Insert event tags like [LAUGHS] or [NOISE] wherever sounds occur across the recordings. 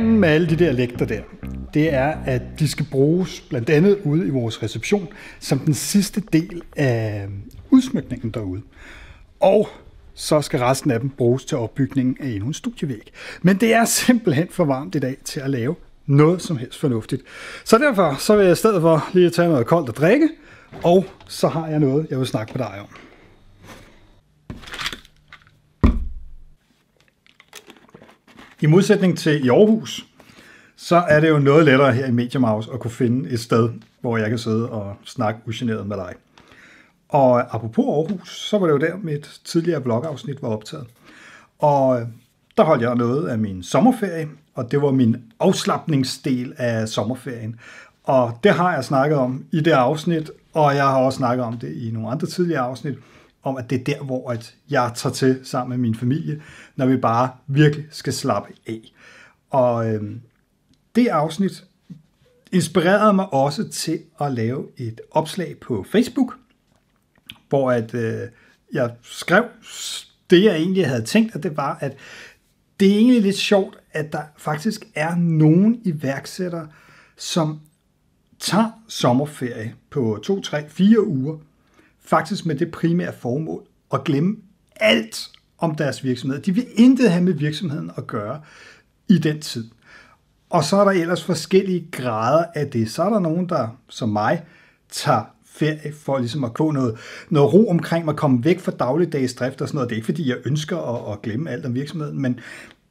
planen med alle de der lægter der, det er, at de skal bruges blandt andet ude i vores reception, som den sidste del af udsmykningen derude. Og så skal resten af dem bruges til opbygningen af endnu en studievæg. Men det er simpelthen for varmt i dag til at lave noget som helst fornuftigt. Så derfor så vil jeg i stedet for lige tage noget koldt at drikke, og så har jeg noget, jeg vil snakke med dig om. I modsætning til i Aarhus, så er det jo noget lettere her i Mediamouse at kunne finde et sted, hvor jeg kan sidde og snakke ugeneret med dig. Og apropos Aarhus, så var det jo der, mit tidligere blogafsnit var optaget. Og øh, der holdt jeg noget af min sommerferie, og det var min afslappningsdel af sommerferien. Og det har jeg snakket om i det afsnit, og jeg har også snakket om det i nogle andre tidligere afsnit om, at det er der, hvor at jeg tager til sammen med min familie, når vi bare virkelig skal slappe af. Og øh, det afsnit inspirerede mig også til at lave et opslag på Facebook, hvor at, øh, jeg skrev det, jeg egentlig havde tænkt, at det var, at det er egentlig lidt sjovt, at der faktisk er nogen iværksættere, som tager sommerferie på 2, 3, 4 uger, faktisk med det primære formål at glemme alt om deres virksomhed. De vil intet have med virksomheden at gøre i den tid. Og så er der ellers forskellige grader af det. Så er der nogen, der som mig tager ferie for ligesom at få noget, noget ro omkring mig, komme væk fra dagligdags drift og sådan noget. Det er ikke fordi, jeg ønsker at, at glemme alt om virksomheden, men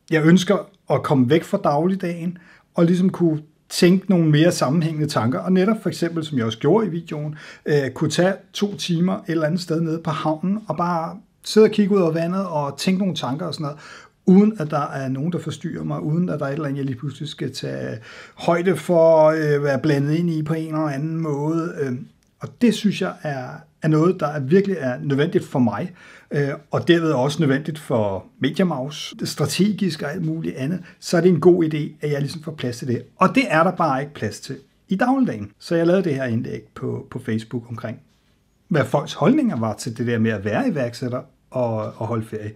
jeg ønsker at komme væk fra dagligdagen og ligesom kunne tænke nogle mere sammenhængende tanker, og netop for eksempel, som jeg også gjorde i videoen, øh, kunne tage to timer et eller andet sted nede på havnen, og bare sidde og kigge ud over vandet og tænke nogle tanker og sådan noget, uden at der er nogen, der forstyrrer mig, uden at der er et eller andet, jeg lige pludselig skal tage højde for, øh, være blandet ind i på en eller anden måde. Øh. Og det synes jeg er, er noget, der virkelig er nødvendigt for mig, øh, og derved også nødvendigt for MediaMaus, strategisk og alt muligt andet, så er det en god idé, at jeg ligesom får plads til det. Og det er der bare ikke plads til i dagligdagen. Så jeg lavede det her indlæg på, på Facebook omkring, hvad folks holdninger var til det der med at være iværksætter og, og holde ferie.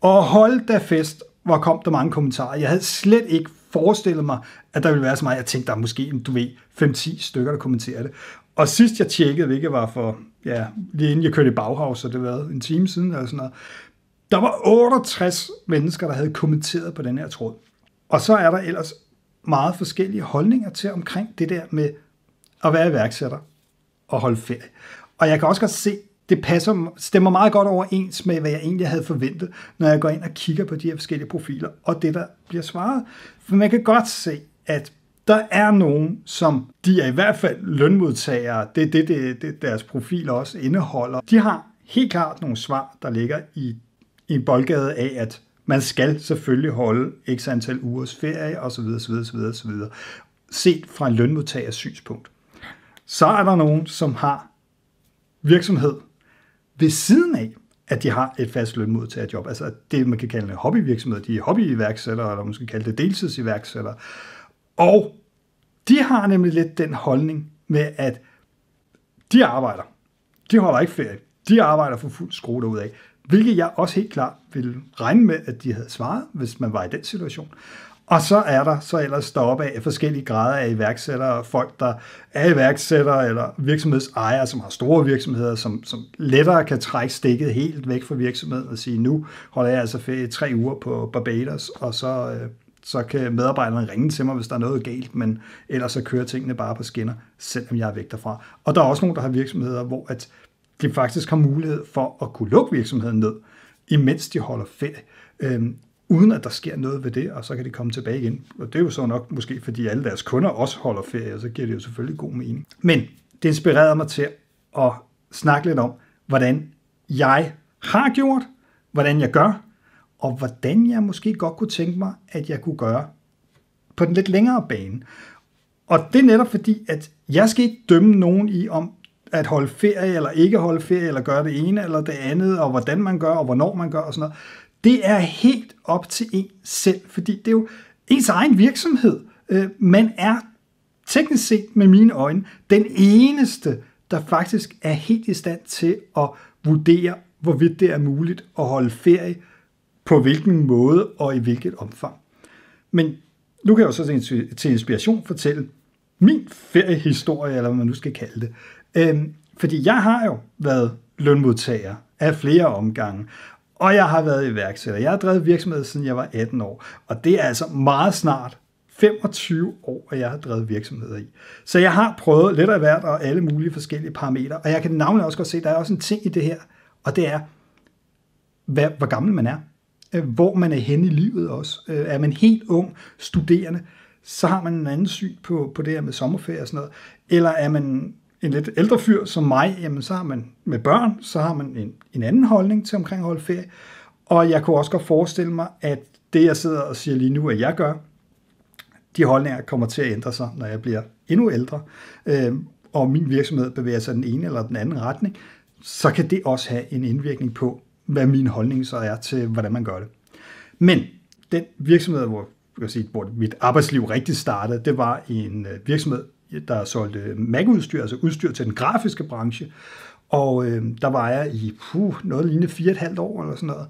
Og hold da fest, hvor kom der mange kommentarer. Jeg havde slet ikke forestillet mig, at der ville være så meget. Jeg tænkte, der er måske, du ved, 5-10 stykker, der kommenterer det. Og sidst jeg tjekkede, hvilket var for, ja, lige inden jeg kørte i Bauhaus, så det var en time siden eller sådan noget, der var 68 mennesker, der havde kommenteret på den her tråd. Og så er der ellers meget forskellige holdninger til omkring det der med at være iværksætter og holde ferie. Og jeg kan også godt se, det passer, stemmer meget godt overens med, hvad jeg egentlig havde forventet, når jeg går ind og kigger på de her forskellige profiler, og det, der bliver svaret. For man kan godt se, at der er nogen, som de er i hvert fald lønmodtagere, det er det, det, det, deres profil også indeholder. De har helt klart nogle svar, der ligger i, i en boldgade af, at man skal selvfølgelig holde x antal ugers ferie osv. osv., osv., osv. set fra en lønmodtagers synspunkt. Så er der nogen, som har virksomhed, ved siden af, at de har et fast lønmodtaget job. Altså det, man kan kalde en hobbyvirksomhed. De er hobbyiværksættere, eller man skal kalde det deltidsiværksættere. Og de har nemlig lidt den holdning med, at de arbejder. De holder ikke ferie. De arbejder for fuld skrue af. Hvilket jeg også helt klart ville regne med, at de havde svaret, hvis man var i den situation. Og så er der så ellers deroppe af forskellige grader af iværksættere, folk, der er iværksættere eller virksomhedsejere, som har store virksomheder, som, som lettere kan trække stikket helt væk fra virksomheden og sige, nu holder jeg altså ferie tre uger på Barbados, og så, øh, så kan medarbejderne ringe til mig, hvis der er noget galt, men ellers så kører tingene bare på skinner, selvom jeg er væk derfra. Og der er også nogen, der har virksomheder, hvor at de faktisk har mulighed for at kunne lukke virksomheden ned, imens de holder ferie, øh, uden at der sker noget ved det, og så kan de komme tilbage igen. Og det er jo så nok måske, fordi alle deres kunder også holder ferie, og så giver det jo selvfølgelig god mening. Men det inspirerede mig til at snakke lidt om, hvordan jeg har gjort, hvordan jeg gør, og hvordan jeg måske godt kunne tænke mig, at jeg kunne gøre på den lidt længere bane. Og det er netop fordi, at jeg skal ikke dømme nogen i, om at holde ferie eller ikke holde ferie, eller gøre det ene eller det andet, og hvordan man gør, og hvornår man gør, og sådan noget. Det er helt op til en selv, fordi det er jo ens egen virksomhed. Øh, man er teknisk set med mine øjne den eneste, der faktisk er helt i stand til at vurdere, hvorvidt det er muligt at holde ferie, på hvilken måde og i hvilket omfang. Men nu kan jeg jo så til inspiration fortælle min feriehistorie, eller hvad man nu skal kalde det. Øhm, fordi jeg har jo været lønmodtager af flere omgange, og jeg har været iværksætter. Jeg har drevet virksomhed siden jeg var 18 år, og det er altså meget snart 25 år, at jeg har drevet virksomheder i. Så jeg har prøvet lidt af hvert og alle mulige forskellige parametre, og jeg kan navnlig også godt se, at der er også en ting i det her, og det er, hvad, hvor gammel man er, øh, hvor man er henne i livet også. Øh, er man helt ung, studerende, så har man en anden syn på, på det her med sommerferie og sådan noget, eller er man en lidt ældre fyr som mig, jamen så har man med børn, så har man en, en anden holdning til omkring at holde ferie. Og jeg kunne også godt forestille mig, at det, jeg sidder og siger lige nu, at jeg gør, de holdninger kommer til at ændre sig, når jeg bliver endnu ældre, øh, og min virksomhed bevæger sig den ene eller den anden retning, så kan det også have en indvirkning på, hvad min holdning så er til, hvordan man gør det. Men den virksomhed, hvor, jeg sige, hvor mit arbejdsliv rigtig startede, det var en øh, virksomhed der solgte Mac-udstyr, altså udstyr til den grafiske branche. Og øh, der var jeg i puh, noget lignende fire et halvt år eller sådan noget.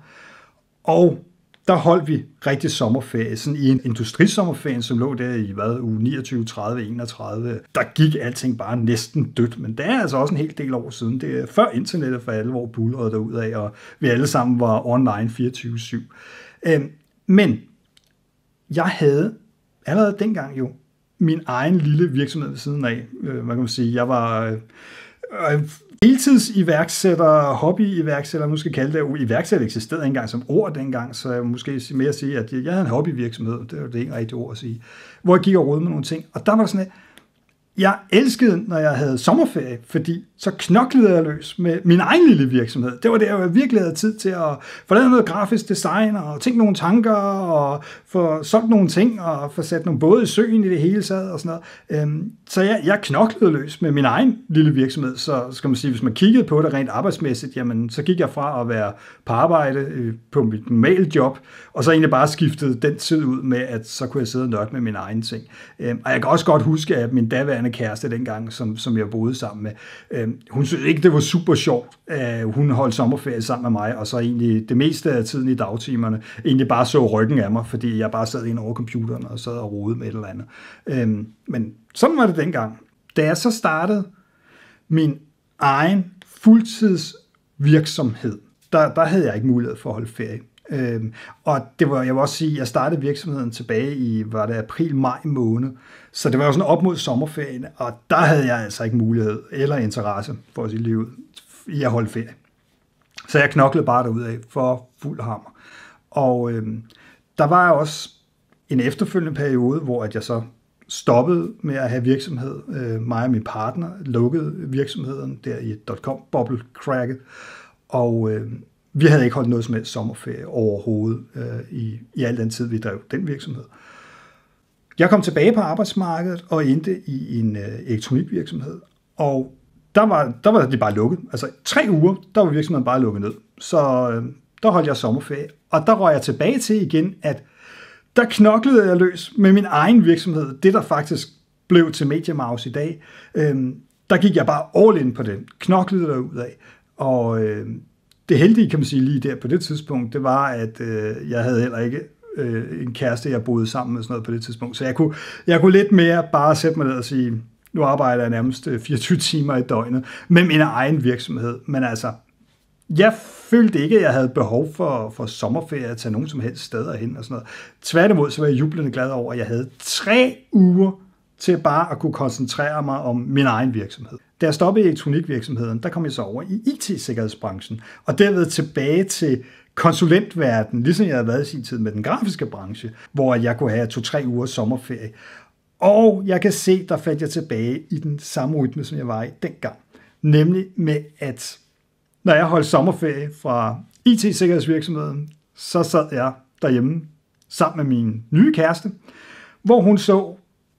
Og der holdt vi rigtig sommerferie, sådan i en industrisommerferie, som lå der i hvad, uge 29, 30, 31. Der gik alting bare næsten dødt, men det er altså også en hel del år siden. Det er før internettet for alvor bullerede af, og vi alle sammen var online 24-7. Øh, men jeg havde allerede dengang jo min egen lille virksomhed ved siden af. Øh, hvad kan man sige? Jeg var øh, øh, iværksætter, hobby hobbyiværksætter, måske kalde det. Iværksætter eksisterede engang som ord dengang, så jeg måske mere sige, at jeg havde en hobbyvirksomhed. Det er jo det ene rigtige ord at sige. Hvor jeg gik og rådede med nogle ting. Og der var der sådan, at jeg elskede, når jeg havde sommerferie, fordi så knoklede jeg løs med min egen lille virksomhed. Det var der, jeg virkelig havde tid til at få lavet noget grafisk design, og tænke nogle tanker, og få solgt nogle ting, og få sat nogle både i søen i det hele taget, og sådan noget. Øhm, så jeg, jeg knoklede løs med min egen lille virksomhed, så skal man sige, hvis man kiggede på det rent arbejdsmæssigt, jamen så gik jeg fra at være på arbejde øh, på mit normale job, og så egentlig bare skiftede den tid ud med, at så kunne jeg sidde og nørde med min egen ting. Øhm, og jeg kan også godt huske, at min daværende daværende kæreste dengang, som, som jeg boede sammen med. Øh, hun synes ikke, det var super sjovt. Øh, hun holdt sommerferie sammen med mig, og så egentlig det meste af tiden i dagtimerne, egentlig bare så ryggen af mig, fordi jeg bare sad ind over computeren og sad og rode med et eller andet. Øh, men sådan var det dengang. Da jeg så startede min egen fuldtidsvirksomhed, der, der havde jeg ikke mulighed for at holde ferie. Øhm, og det var, jeg vil også sige, jeg startede virksomheden tilbage i, var det april-maj måned, så det var jo sådan op mod sommerferien, og der havde jeg altså ikke mulighed eller interesse for at sige livet i at holde ferie. Så jeg knoklede bare af for fuld hammer. Og øh, der var også en efterfølgende periode, hvor at jeg så stoppede med at have virksomhed. Øh, mig og min partner lukkede virksomheden der i .com, bubble cracket og øh, vi havde ikke holdt noget som helst sommerferie overhovedet øh, i, i al den tid, vi drev den virksomhed. Øh, jeg kom tilbage på arbejdsmarkedet og endte i en øh, elektronikvirksomhed, og der var, der var det bare lukket. Altså tre uger, der var virksomheden bare lukket ned. Så øh, der holdt jeg sommerferie, og der røg jeg tilbage til igen, at der knoklede jeg løs med min egen virksomhed, det der faktisk blev til MediaMouse i dag. Øh, der gik jeg bare all in på den, knoklede derud af, og øh, det heldige, kan man sige lige der på det tidspunkt, det var, at øh, jeg havde heller ikke øh, en kæreste, jeg boede sammen med sådan noget på det tidspunkt. Så jeg kunne, jeg kunne lidt mere bare sætte mig ned og sige, nu arbejder jeg nærmest 24 øh, timer i døgnet med min egen virksomhed. Men altså, jeg følte ikke, at jeg havde behov for, for sommerferie at tage nogen som helst steder hen og sådan noget. Tværtimod så var jeg jublende glad over, at jeg havde tre uger til bare at kunne koncentrere mig om min egen virksomhed. Da jeg stoppede i elektronikvirksomheden, der kom jeg så over i IT-sikkerhedsbranchen, og derved tilbage til konsulentverden, ligesom jeg havde været i sin tid med den grafiske branche, hvor jeg kunne have to-tre uger sommerferie. Og jeg kan se, der faldt jeg tilbage i den samme rytme, som jeg var i dengang. Nemlig med, at når jeg holdt sommerferie fra IT-sikkerhedsvirksomheden, så sad jeg derhjemme sammen med min nye kæreste, hvor hun så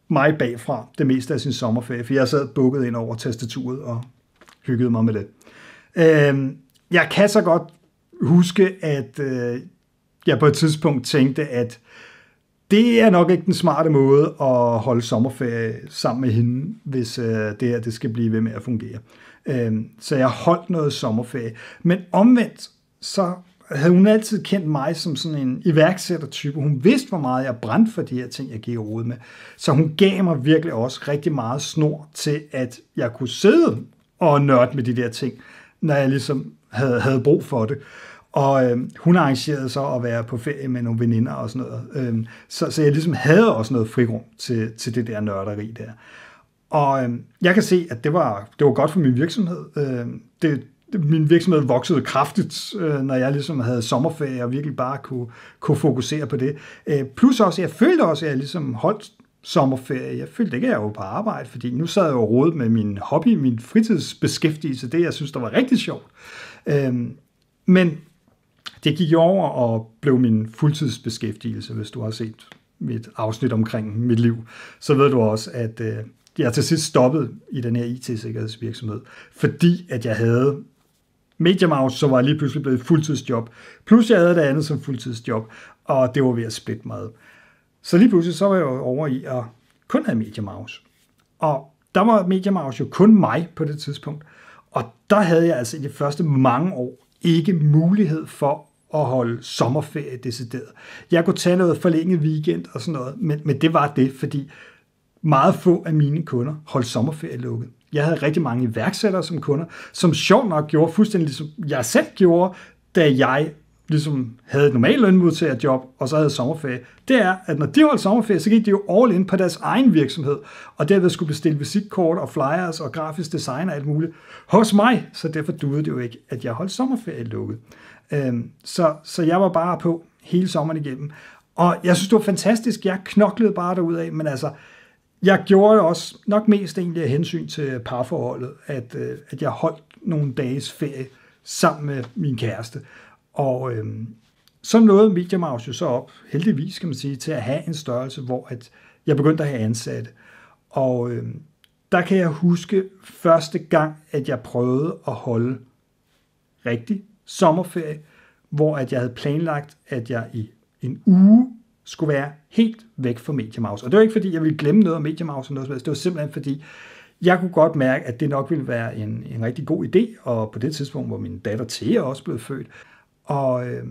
mig bagfra det meste af sin sommerferie, for jeg sad bukket ind over tastaturet og hyggede mig med det. Øh, jeg kan så godt huske, at øh, jeg på et tidspunkt tænkte, at det er nok ikke den smarte måde at holde sommerferie sammen med hende, hvis øh, det her det skal blive ved med at fungere. Øh, så jeg holdt noget sommerferie. Men omvendt, så havde hun altid kendt mig som sådan en iværksættertype. Hun vidste, hvor meget jeg brændte for de her ting, jeg gik råd med. Så hun gav mig virkelig også rigtig meget snor til, at jeg kunne sidde og nørde med de der ting, når jeg ligesom havde, havde brug for det. Og øh, hun arrangerede så at være på ferie med nogle veninder og sådan noget. Øh, så, så jeg ligesom havde også noget frirum til, til det der nørderi der. Og øh, jeg kan se, at det var, det var godt for min virksomhed. Øh, det, min virksomhed voksede kraftigt, øh, når jeg ligesom havde sommerferie og virkelig bare kunne, kunne fokusere på det. Øh, plus også, jeg følte også, at jeg ligesom holdt sommerferie. Jeg følte ikke, at jeg var på arbejde, fordi nu sad jeg jo rodet med min hobby, min fritidsbeskæftigelse, det jeg synes, der var rigtig sjovt. Øhm, men det gik jo over og blev min fuldtidsbeskæftigelse, hvis du har set mit afsnit omkring mit liv. Så ved du også, at øh, jeg til sidst stoppede i den her IT-sikkerhedsvirksomhed, fordi at jeg havde MediaMouse, så var jeg lige pludselig blevet fuldtidsjob. Plus jeg havde det andet som fuldtidsjob, og det var ved at splitte meget. Så lige pludselig så var jeg over i at kun have MediaMouse. Og der var MediaMouse jo kun mig på det tidspunkt. Og der havde jeg altså i de første mange år ikke mulighed for at holde sommerferie decideret. Jeg kunne tage noget forlænget weekend og sådan noget, men, men det var det, fordi meget få af mine kunder holdt sommerferie lukket. Jeg havde rigtig mange iværksættere som kunder, som sjovt nok gjorde fuldstændig ligesom jeg selv gjorde, da jeg ligesom havde et normalt lønmodtagerjob, og så havde sommerferie, det er, at når de holdt sommerferie, så gik de jo all in på deres egen virksomhed, og derved skulle bestille visitkort og flyers og grafisk design og alt muligt hos mig, så derfor duede det jo ikke, at jeg holdt sommerferie lukket. Øhm, så, så jeg var bare på hele sommeren igennem, og jeg synes, det var fantastisk. Jeg knoklede bare af, men altså, jeg gjorde det også nok mest egentlig af hensyn til parforholdet, at, øh, at jeg holdt nogle dages ferie sammen med min kæreste. Og øh, så nåede MediaMouse jo så op, heldigvis kan man sige, til at have en størrelse, hvor at jeg begyndte at have ansatte. Og øh, der kan jeg huske første gang, at jeg prøvede at holde rigtig sommerferie, hvor at jeg havde planlagt, at jeg i en uge skulle være helt væk fra MediaMouse. Og det var ikke, fordi jeg ville glemme noget om MediaMouse eller noget Det var simpelthen, fordi jeg kunne godt mærke, at det nok ville være en, en rigtig god idé, og på det tidspunkt hvor min datter Thea også blev født. Og øh,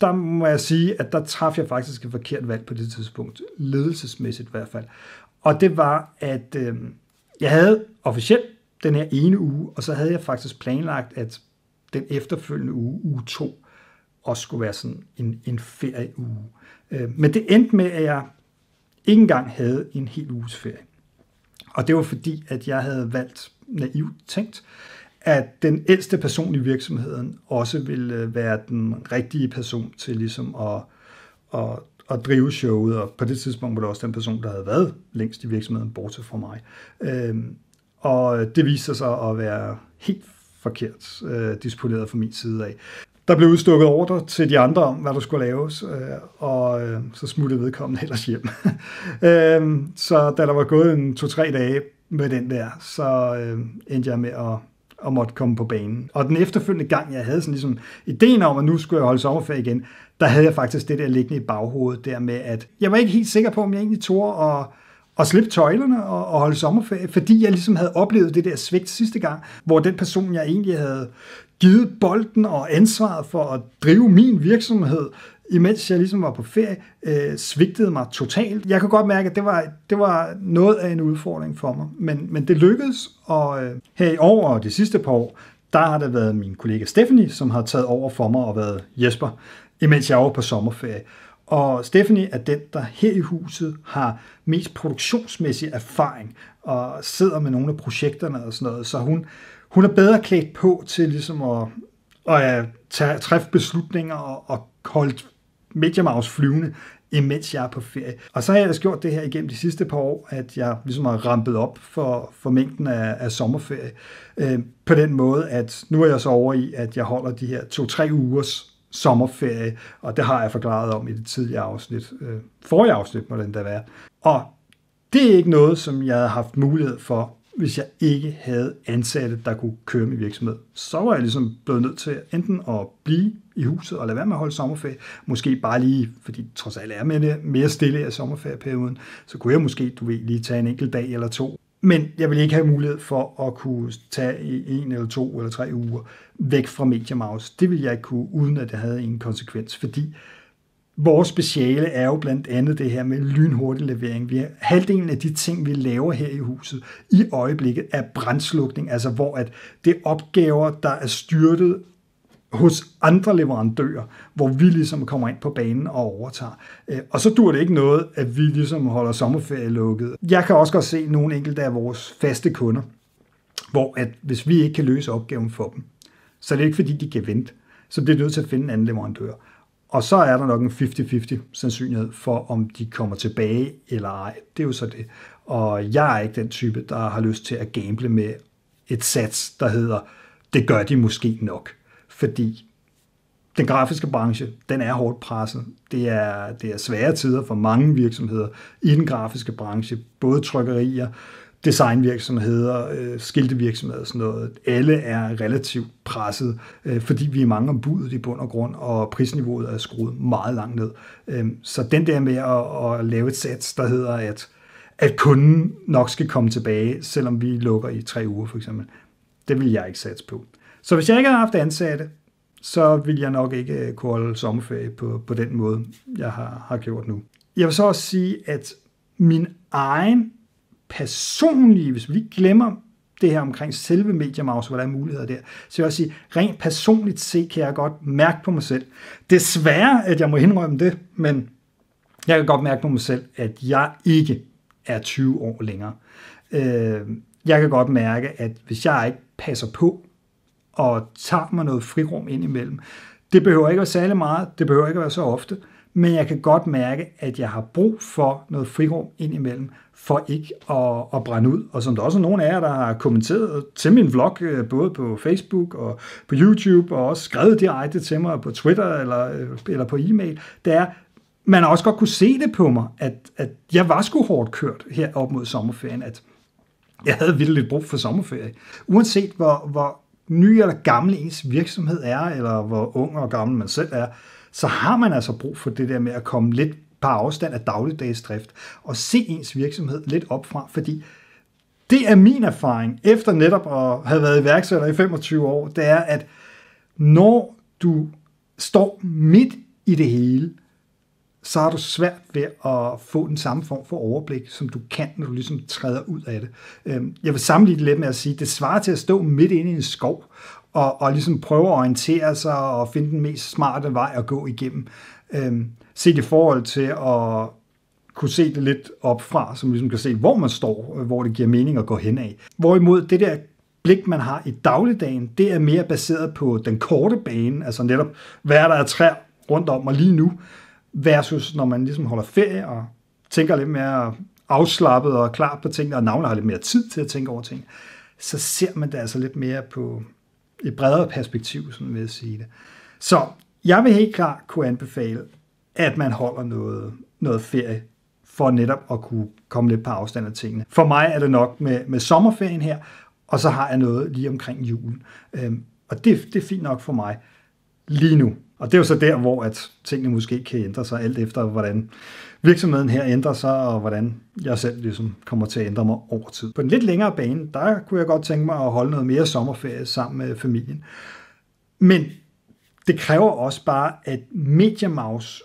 der må jeg sige, at der traf jeg faktisk et forkert valg på det tidspunkt, ledelsesmæssigt i hvert fald. Og det var, at øh, jeg havde officielt den her ene uge, og så havde jeg faktisk planlagt, at den efterfølgende uge, uge 2, også skulle være sådan en, en ferieuge. Øh, men det endte med, at jeg ikke engang havde en hel uges ferie. Og det var fordi, at jeg havde valgt naivt tænkt, øh, at den ældste person i virksomheden også vil øh, være den rigtige person til ligesom at, at, at drive showet, og på det tidspunkt var det også den person, der havde været længst i virksomheden, bortset fra mig. Øhm, og det viste sig at være helt forkert øh, disponeret fra min side af. Der blev udstukket ordre til de andre om, hvad der skulle laves, øh, og så smuttede vedkommende ellers hjem. [LAUGHS] Øhm, så da der var gået en to-tre dage med den der, så endte jeg med at og måtte komme på banen. Og den efterfølgende gang, jeg havde sådan ligesom ideen om, at nu skulle jeg holde sommerferie igen, der havde jeg faktisk det der liggende i baghovedet, der med, at jeg var ikke helt sikker på, om jeg egentlig tog at, at slippe tøjlerne og, og holde sommerferie, fordi jeg ligesom havde oplevet det der svigt sidste gang, hvor den person, jeg egentlig havde givet bolden og ansvaret for at drive min virksomhed, imens jeg ligesom var på ferie, øh, svigtede mig totalt. Jeg kunne godt mærke, at det var, det var noget af en udfordring for mig, men, men det lykkedes, og øh, her i år og de sidste par år, der har det været min kollega Stephanie, som har taget over for mig og været Jesper, imens jeg var på sommerferie. Og Stephanie er den, der her i huset har mest produktionsmæssig erfaring og sidder med nogle af projekterne og sådan noget. Så hun, hun er bedre klædt på til ligesom at, at, øh, at træffe beslutninger og, og holde Media Mouse flyvende, imens jeg er på ferie. Og så har jeg ellers gjort det her igennem de sidste par år, at jeg ligesom har rampet op for, for mængden af, af sommerferie. Øh, på den måde, at nu er jeg så over i, at jeg holder de her to-tre ugers sommerferie, og det har jeg forklaret om i det tidlige afsnit. Øh, forrige afsnit må den da være. Og det er ikke noget, som jeg havde haft mulighed for, hvis jeg ikke havde ansatte, der kunne køre min virksomhed. Så var jeg ligesom blevet nødt til enten at blive i huset og lade være med at holde sommerferie. Måske bare lige, fordi trods alt er med det mere stille af sommerferieperioden, så kunne jeg måske, du ved, lige tage en enkelt dag eller to. Men jeg vil ikke have mulighed for at kunne tage en eller to eller tre uger væk fra Mediamouse. Det vil jeg ikke kunne, uden at det havde en konsekvens, fordi Vores speciale er jo blandt andet det her med lynhurtig levering. Vi har, halvdelen af de ting, vi laver her i huset i øjeblikket, er brændslukning, altså hvor at det er opgaver, der er styrtet hos andre leverandører, hvor vi ligesom kommer ind på banen og overtager. Øh, og så dur det ikke noget, at vi ligesom holder sommerferie lukket. Jeg kan også godt se nogle enkelte af vores faste kunder, hvor at hvis vi ikke kan løse opgaven for dem, så er det ikke fordi, de kan vente. Så bliver de nødt til at finde en anden leverandør. Og så er der nok en 50-50 sandsynlighed for, om de kommer tilbage eller ej. Det er jo så det. Og jeg er ikke den type, der har lyst til at gamble med et sats, der hedder, det gør de måske nok fordi den grafiske branche, den er hårdt presset. Det er, det er svære tider for mange virksomheder i den grafiske branche, både trykkerier, designvirksomheder, øh, skiltevirksomheder og sådan noget. Alle er relativt presset, øh, fordi vi er mange om budet i bund og grund, og prisniveauet er skruet meget langt ned. Øhm, så den der med at, at lave et sats, der hedder, at, at kunden nok skal komme tilbage, selvom vi lukker i tre uger for eksempel, det vil jeg ikke satse på. Så hvis jeg ikke havde haft ansatte, så ville jeg nok ikke øh, kunne holde sommerferie på, på den måde, jeg har, har gjort nu. Jeg vil så også sige, at min egen personlige, hvis vi lige glemmer det her omkring selve mediemause, hvad der er muligheder der, så jeg vil jeg også sige, rent personligt set kan jeg godt mærke på mig selv. Desværre, at jeg må indrømme det, men jeg kan godt mærke på mig selv, at jeg ikke er 20 år længere. Øh, jeg kan godt mærke, at hvis jeg ikke passer på, og tager mig noget frirum ind imellem. Det behøver ikke at være særlig meget, det behøver ikke at være så ofte, men jeg kan godt mærke, at jeg har brug for noget frirum ind imellem, for ikke at, at brænde ud. Og som der også er nogen af jer, der har kommenteret til min vlog, øh, både på Facebook og på YouTube, og også skrevet direkte til mig på Twitter eller, øh, eller på e-mail, det er, man har også godt kunne se det på mig, at, at jeg var sgu hårdt kørt her op mod sommerferien, at jeg havde vildt lidt brug for sommerferie. Uanset hvor, hvor ny eller gammel ens virksomhed er, eller hvor ung og gammel man selv er, så har man altså brug for det der med at komme lidt på afstand af dagligdagsdrift drift og se ens virksomhed lidt opfra, fordi det er min erfaring, efter netop at have været iværksætter i 25 år, det er, at når du står midt i det hele, så har du svært ved at få den samme form for overblik, som du kan, når du ligesom træder ud af det. Øhm, jeg vil sammenligne det lidt med at sige, at det svarer til at stå midt inde i en skov, og, og ligesom prøve at orientere sig og finde den mest smarte vej at gå igennem. Øhm, det i forhold til at kunne se det lidt opfra, så man ligesom kan se, hvor man står, øh, hvor det giver mening at gå hen af. Hvorimod det der blik, man har i dagligdagen, det er mere baseret på den korte bane, altså netop, hvad er der er træer rundt om mig lige nu, versus når man ligesom holder ferie og tænker lidt mere afslappet og klar på tingene, og navnet har lidt mere tid til at tænke over ting, så ser man det altså lidt mere på et bredere perspektiv, sådan vil jeg sige det. Så jeg vil helt klart kunne anbefale, at man holder noget, noget ferie for netop at kunne komme lidt på afstand af tingene. For mig er det nok med, med sommerferien her, og så har jeg noget lige omkring julen. Øhm, og det, det er fint nok for mig lige nu. Og det er jo så der, hvor at tingene måske kan ændre sig, alt efter hvordan virksomheden her ændrer sig, og hvordan jeg selv ligesom kommer til at ændre mig over tid. På en lidt længere bane, der kunne jeg godt tænke mig at holde noget mere sommerferie sammen med familien. Men det kræver også bare, at MediaMouse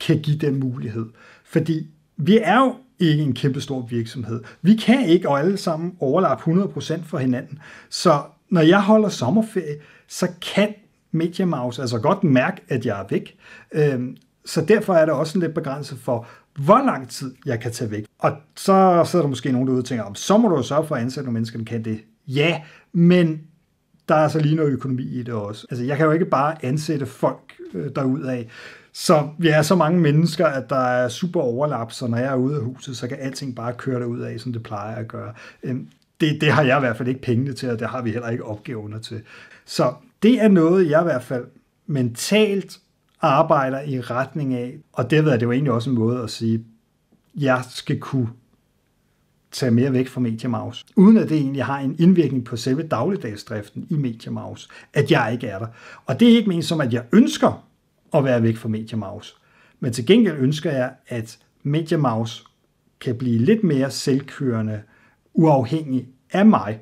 kan give den mulighed. Fordi vi er jo ikke en kæmpe stor virksomhed. Vi kan ikke og alle sammen overlappe 100% for hinanden. Så når jeg holder sommerferie, så kan Media Mouse, altså godt mærke, at jeg er væk. Øhm, så derfor er der også en lidt begrænset for, hvor lang tid jeg kan tage væk. Og så sidder der måske nogen derude og tænker, så må du jo sørge for at ansætte nogle mennesker, der kan det. Ja, men der er så lige noget økonomi i det også. Altså, jeg kan jo ikke bare ansætte folk øh, derud af. Så vi er så mange mennesker, at der er super overlap, så når jeg er ude af huset, så kan alting bare køre derud af, som det plejer at gøre. Øhm, det, det har jeg i hvert fald ikke pengene til, og det har vi heller ikke opgaverne til. Så det er noget, jeg i hvert fald mentalt arbejder i retning af, og det er det jo egentlig også en måde at sige, jeg skal kunne tage mere væk fra Mediamaus, uden at det egentlig har en indvirkning på selve dagligdagsdriften i Mediamaus, at jeg ikke er der. Og det er ikke menes som, at jeg ønsker at være væk fra Mediamaus, men til gengæld ønsker jeg, at Mediamaus kan blive lidt mere selvkørende, uafhængig af mig,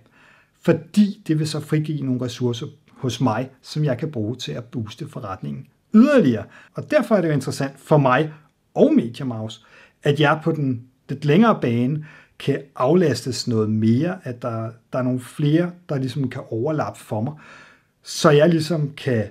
fordi det vil så frigive nogle ressourcer hos mig, som jeg kan bruge til at booste forretningen yderligere. Og derfor er det jo interessant for mig og MediaMouse, at jeg på den lidt længere bane kan aflastes noget mere, at der, der er nogle flere, der ligesom kan overlappe for mig, så jeg ligesom kan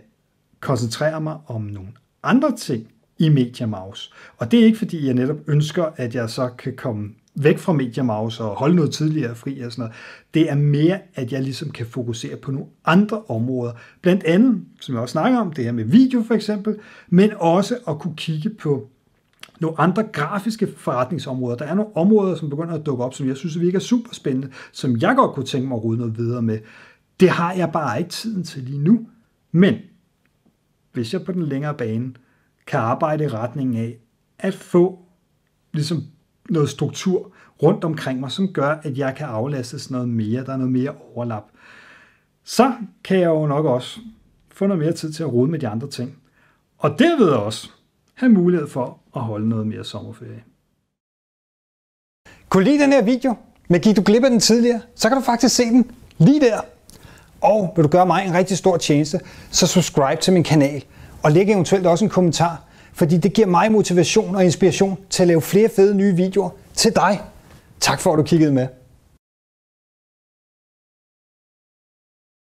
koncentrere mig om nogle andre ting i MediaMouse. Og det er ikke, fordi jeg netop ønsker, at jeg så kan komme væk fra mediemause og holde noget tidligere fri og sådan noget. Det er mere, at jeg ligesom kan fokusere på nogle andre områder. Blandt andet, som jeg også snakker om, det her med video for eksempel, men også at kunne kigge på nogle andre grafiske forretningsområder. Der er nogle områder, som begynder at dukke op, som jeg synes virker super spændende, som jeg godt kunne tænke mig at rode noget videre med. Det har jeg bare ikke tiden til lige nu. Men hvis jeg på den længere bane kan arbejde i retning af at få ligesom noget struktur rundt omkring mig, som gør, at jeg kan aflastes noget mere, der er noget mere overlap. Så kan jeg jo nok også få noget mere tid til at rode med de andre ting. Og derved også have mulighed for at holde noget mere sommerferie. Kunne du lide den her video? Men gik du glip af den tidligere, så kan du faktisk se den lige der. Og vil du gøre mig en rigtig stor tjeneste, så subscribe til min kanal. Og læg eventuelt også en kommentar, fordi det giver mig motivation og inspiration til at lave flere fede nye videoer til dig. Tak for at du kiggede med.